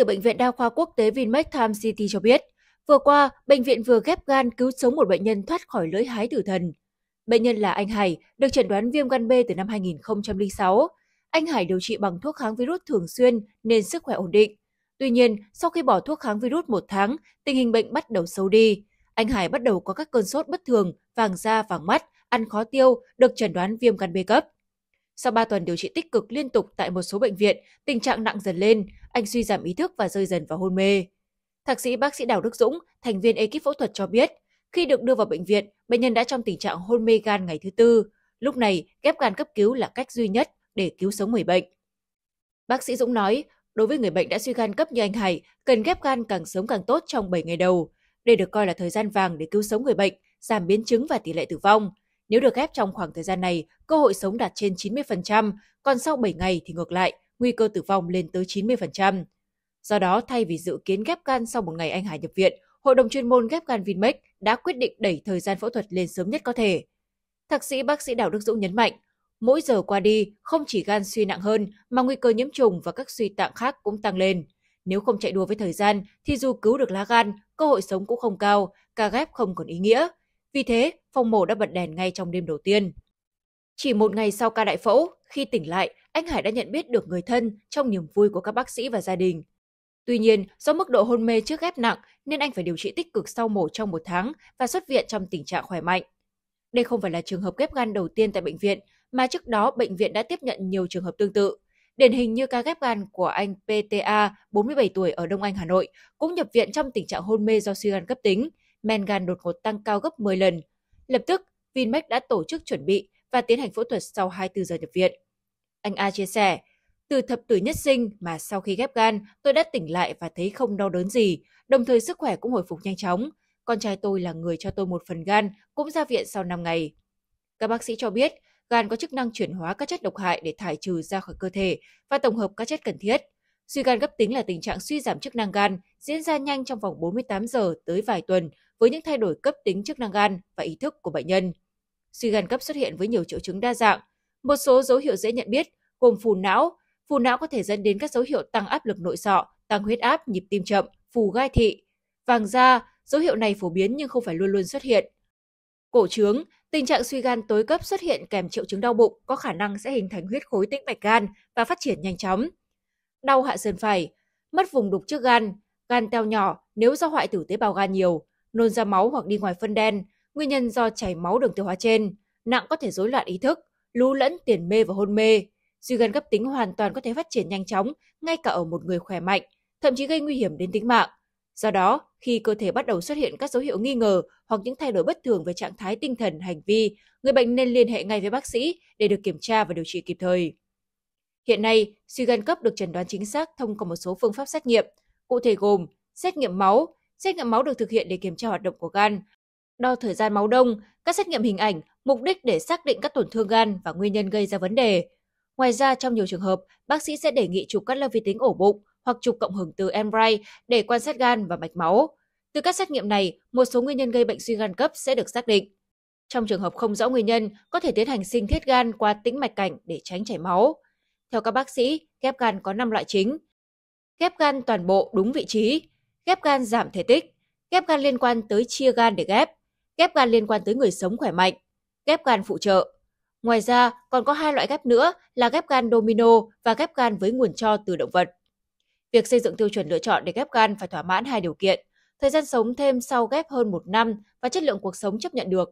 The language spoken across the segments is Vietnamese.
từ Bệnh viện Đa khoa Quốc tế Vinmec Time City cho biết, vừa qua, bệnh viện vừa ghép gan cứu sống một bệnh nhân thoát khỏi lưỡi hái tử thần. Bệnh nhân là anh Hải, được chẩn đoán viêm gan B từ năm 2006. Anh Hải điều trị bằng thuốc kháng virus thường xuyên nên sức khỏe ổn định. Tuy nhiên, sau khi bỏ thuốc kháng virus một tháng, tình hình bệnh bắt đầu xấu đi. Anh Hải bắt đầu có các cơn sốt bất thường, vàng da, vàng mắt, ăn khó tiêu, được chẩn đoán viêm gan B cấp. Sau 3 tuần điều trị tích cực liên tục tại một số bệnh viện, tình trạng nặng dần lên, anh suy giảm ý thức và rơi dần vào hôn mê. Thạc sĩ bác sĩ Đào Đức Dũng, thành viên ekip phẫu thuật cho biết, khi được đưa vào bệnh viện, bệnh nhân đã trong tình trạng hôn mê gan ngày thứ tư. Lúc này, ghép gan cấp cứu là cách duy nhất để cứu sống người bệnh. Bác sĩ Dũng nói, đối với người bệnh đã suy gan cấp như anh Hải, cần ghép gan càng sớm càng tốt trong 7 ngày đầu. Đây được coi là thời gian vàng để cứu sống người bệnh, giảm biến chứng và tỷ lệ tử vong. Nếu được ghép trong khoảng thời gian này, cơ hội sống đạt trên 90%, còn sau 7 ngày thì ngược lại, nguy cơ tử vong lên tới 90%. Do đó, thay vì dự kiến ghép gan sau một ngày anh Hải nhập viện, Hội đồng chuyên môn ghép gan Vinmec đã quyết định đẩy thời gian phẫu thuật lên sớm nhất có thể. Thạc sĩ bác sĩ Đào Đức Dũng nhấn mạnh, mỗi giờ qua đi, không chỉ gan suy nặng hơn mà nguy cơ nhiễm trùng và các suy tạng khác cũng tăng lên. Nếu không chạy đua với thời gian thì dù cứu được lá gan, cơ hội sống cũng không cao, ca ghép không còn ý nghĩa. Vì thế, phòng mổ đã bật đèn ngay trong đêm đầu tiên. Chỉ một ngày sau ca đại phẫu, khi tỉnh lại, anh Hải đã nhận biết được người thân trong niềm vui của các bác sĩ và gia đình. Tuy nhiên, do mức độ hôn mê trước ghép nặng nên anh phải điều trị tích cực sau mổ trong một tháng và xuất viện trong tình trạng khỏe mạnh. Đây không phải là trường hợp ghép gan đầu tiên tại bệnh viện, mà trước đó bệnh viện đã tiếp nhận nhiều trường hợp tương tự. Điển hình như ca ghép gan của anh PTA, 47 tuổi ở Đông Anh, Hà Nội, cũng nhập viện trong tình trạng hôn mê do suy gan cấp tính, men gan đột ngột tăng cao gấp 10 lần. Lập tức, Vinmec đã tổ chức chuẩn bị và tiến hành phẫu thuật sau 24 giờ nhập viện. Anh A chia sẻ, từ thập tử nhất sinh mà sau khi ghép gan, tôi đã tỉnh lại và thấy không đau đớn gì, đồng thời sức khỏe cũng hồi phục nhanh chóng. Con trai tôi là người cho tôi một phần gan, cũng ra viện sau 5 ngày. Các bác sĩ cho biết, gan có chức năng chuyển hóa các chất độc hại để thải trừ ra khỏi cơ thể và tổng hợp các chất cần thiết. Suy gan cấp tính là tình trạng suy giảm chức năng gan diễn ra nhanh trong vòng 48 giờ tới vài tuần với những thay đổi cấp tính chức năng gan và ý thức của bệnh nhân. Suy gan cấp xuất hiện với nhiều triệu chứng đa dạng. Một số dấu hiệu dễ nhận biết gồm phù não. Phù não có thể dẫn đến các dấu hiệu tăng áp lực nội sọ, tăng huyết áp, nhịp tim chậm, phù gai thị. Vàng da, dấu hiệu này phổ biến nhưng không phải luôn luôn xuất hiện. Cổ trướng, tình trạng suy gan tối cấp xuất hiện kèm triệu chứng đau bụng có khả năng sẽ hình thành huyết khối tĩnh mạch gan và phát triển nhanh chóng. Đau hạ sườn phải, mất vùng đục trước gan, gan teo nhỏ nếu do hoại tử tế bào gan nhiều, nôn ra máu hoặc đi ngoài phân đen, nguyên nhân do chảy máu đường tiêu hóa trên, nặng có thể rối loạn ý thức, lú lẫn tiền mê và hôn mê. Suy gan cấp tính hoàn toàn có thể phát triển nhanh chóng, ngay cả ở một người khỏe mạnh, thậm chí gây nguy hiểm đến tính mạng. Do đó, khi cơ thể bắt đầu xuất hiện các dấu hiệu nghi ngờ hoặc những thay đổi bất thường về trạng thái tinh thần, hành vi, người bệnh nên liên hệ ngay với bác sĩ để được kiểm tra và điều trị kịp thời. Hiện nay, suy gan cấp được chẩn đoán chính xác thông qua một số phương pháp xét nghiệm, cụ thể gồm xét nghiệm máu, Xét nghiệm máu được thực hiện để kiểm tra hoạt động của gan, đo thời gian máu đông, các xét nghiệm hình ảnh, mục đích để xác định các tổn thương gan và nguyên nhân gây ra vấn đề. Ngoài ra, trong nhiều trường hợp, bác sĩ sẽ đề nghị chụp cắt lớp vi tính ổ bụng hoặc chụp cộng hưởng từ MRI để quan sát gan và mạch máu. Từ các xét nghiệm này, một số nguyên nhân gây bệnh suy gan cấp sẽ được xác định. Trong trường hợp không rõ nguyên nhân, có thể tiến hành sinh thiết gan qua tĩnh mạch cảnh để tránh chảy máu. Theo các bác sĩ, ghép gan có 5 loại chính. Ghép gan toàn bộ đúng vị trí, ghép gan giảm thể tích, ghép gan liên quan tới chia gan để ghép, ghép gan liên quan tới người sống khỏe mạnh, ghép gan phụ trợ. Ngoài ra, còn có hai loại ghép nữa là ghép gan domino và ghép gan với nguồn cho từ động vật. Việc xây dựng tiêu chuẩn lựa chọn để ghép gan phải thỏa mãn hai điều kiện, thời gian sống thêm sau ghép hơn một năm và chất lượng cuộc sống chấp nhận được.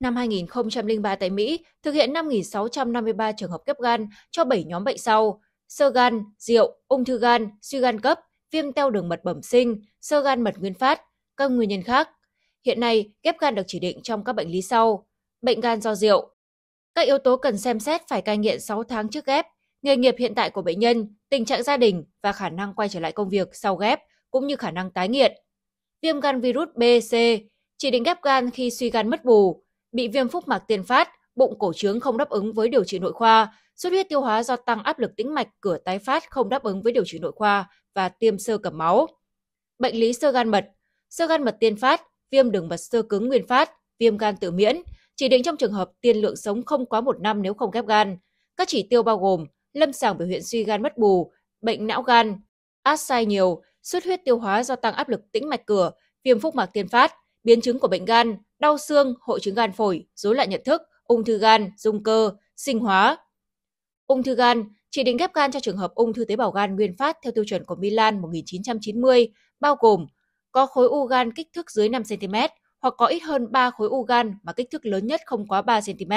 Năm 2003 tại Mỹ, thực hiện 5.653 trường hợp ghép gan cho 7 nhóm bệnh sau, sơ gan, rượu, ung thư gan, suy gan cấp, viêm teo đường mật bẩm sinh, sơ gan mật nguyên phát, các nguyên nhân khác. Hiện nay, ghép gan được chỉ định trong các bệnh lý sau: bệnh gan do rượu. Các yếu tố cần xem xét phải cai nghiện 6 tháng trước ghép, nghề nghiệp hiện tại của bệnh nhân, tình trạng gia đình và khả năng quay trở lại công việc sau ghép cũng như khả năng tái nghiện. Viêm gan virus B, C chỉ định ghép gan khi suy gan mất bù, bị viêm phúc mạc tiền phát, bụng cổ trướng không đáp ứng với điều trị nội khoa, xuất huyết tiêu hóa do tăng áp lực tĩnh mạch cửa tái phát không đáp ứng với điều trị nội khoa và tiêm sơ cầm máu. Bệnh lý sơ gan mật, sơ gan mật tiên phát, viêm đường mật sơ cứng nguyên phát, viêm gan tự miễn, chỉ định trong trường hợp tiên lượng sống không quá một năm nếu không ghép gan. Các chỉ tiêu bao gồm lâm sàng biểu hiện suy gan mất bù, bệnh não gan, át sai nhiều, xuất huyết tiêu hóa do tăng áp lực tĩnh mạch cửa, viêm phúc mạc tiên phát, biến chứng của bệnh gan, đau xương, hội chứng gan phổi, rối loạn nhận thức, ung thư gan, dung cơ, sinh hóa. Ung thư gan chỉ định ghép gan cho trường hợp ung thư tế bào gan nguyên phát theo tiêu chuẩn của Milan 1990, bao gồm có khối u gan kích thước dưới 5 cm hoặc có ít hơn 3 khối u gan mà kích thước lớn nhất không quá 3 cm.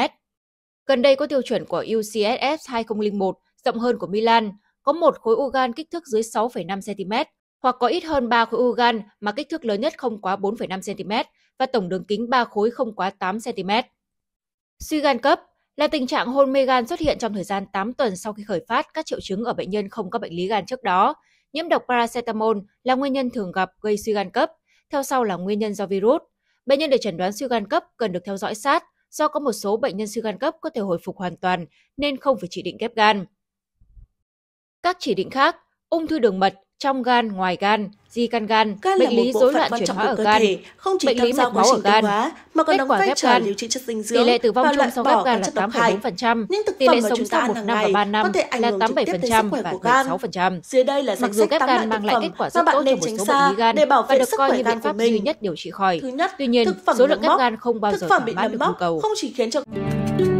Gần đây có tiêu chuẩn của UCSF 2001 rộng hơn của Milan, có một khối u gan kích thước dưới 6,5 cm hoặc có ít hơn 3 khối u gan mà kích thước lớn nhất không quá 4,5 cm và tổng đường kính 3 khối không quá 8 cm. Suy gan cấp là tình trạng hôn mê gan xuất hiện trong thời gian 8 tuần sau khi khởi phát các triệu chứng ở bệnh nhân không có bệnh lý gan trước đó. Nhiễm độc paracetamol là nguyên nhân thường gặp gây suy gan cấp, theo sau là nguyên nhân do virus. Bệnh nhân được chẩn đoán suy gan cấp cần được theo dõi sát do có một số bệnh nhân suy gan cấp có thể hồi phục hoàn toàn nên không phải chỉ định ghép gan. Các chỉ định khác, ung thư đường mật trong gan, ngoài gan, di căn gan, gan bệnh lý rối loạn chuyển hóa ở gan, thể, không chỉ bệnh lý mạch máu ở gan, hóa, mà còn đóng quả ghép gan Tỷ lệ tử vong chung sau ghép gan là 8,4%, nhưng tỷ lệ sống sau một năm và 3 năm là 87% và 16%. Dưới đây là mặc dù ghép gan mang lại kết quả rất tốt cho một số bệnh lý gan và được coi như biện pháp duy nhất điều trị khỏi. Thứ nhất, tuy nhiên, số lượng ghép gan không bao giờ thỏa mãn được nhu cầu. Không chỉ khiến cho